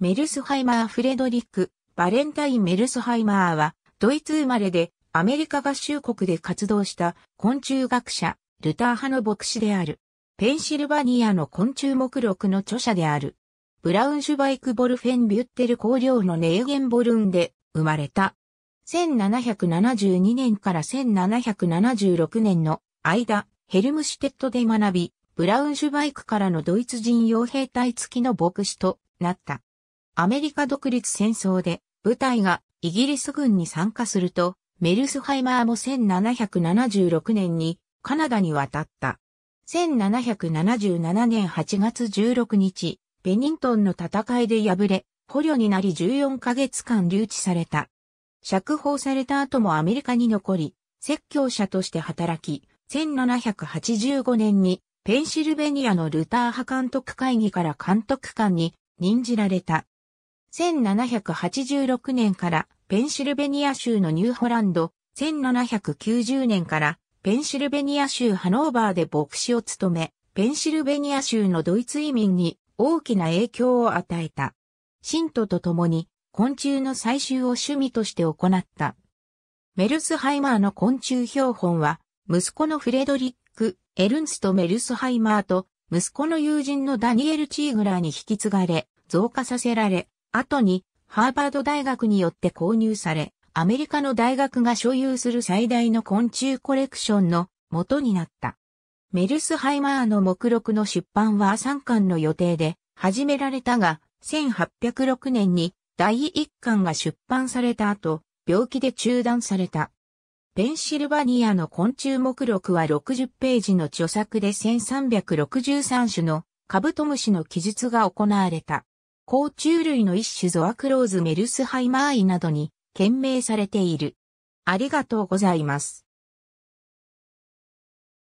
メルスハイマー・フレドリック、バレンタイン・メルスハイマーは、ドイツ生まれで、アメリカ合衆国で活動した昆虫学者、ルター派の牧師である。ペンシルバニアの昆虫目録の著者である。ブラウンシュバイク・ボルフェン・ビュッテル公領のネーゲンボルンで生まれた。1772年から1776年の間、ヘルムシュテットで学び、ブラウンシュバイクからのドイツ人傭兵隊付きの牧師となった。アメリカ独立戦争で部隊がイギリス軍に参加すると、メルスハイマーも1776年にカナダに渡った。1777年8月16日、ペニントンの戦いで敗れ、捕虜になり14ヶ月間留置された。釈放された後もアメリカに残り、説教者として働き、1785年にペンシルベニアのルター派監督会議から監督官に任じられた。1786年からペンシルベニア州のニューホランド、1790年からペンシルベニア州ハノーバーで牧師を務め、ペンシルベニア州のドイツ移民に大きな影響を与えた。信徒と共に昆虫の採集を趣味として行った。メルスハイマーの昆虫標本は、息子のフレドリック・エルンスト・メルスハイマーと、息子の友人のダニエル・チーグラーに引き継がれ、増加させられ、後にハーバード大学によって購入され、アメリカの大学が所有する最大の昆虫コレクションの元になった。メルスハイマーの目録の出版は3巻の予定で始められたが、1806年に第1巻が出版された後、病気で中断された。ペンシルバニアの昆虫目録は60ページの著作で1363種のカブトムシの記述が行われた。甲虫類の一種ゾアクローズメルスハイマーイなどに、懸命されている。ありがとうございます。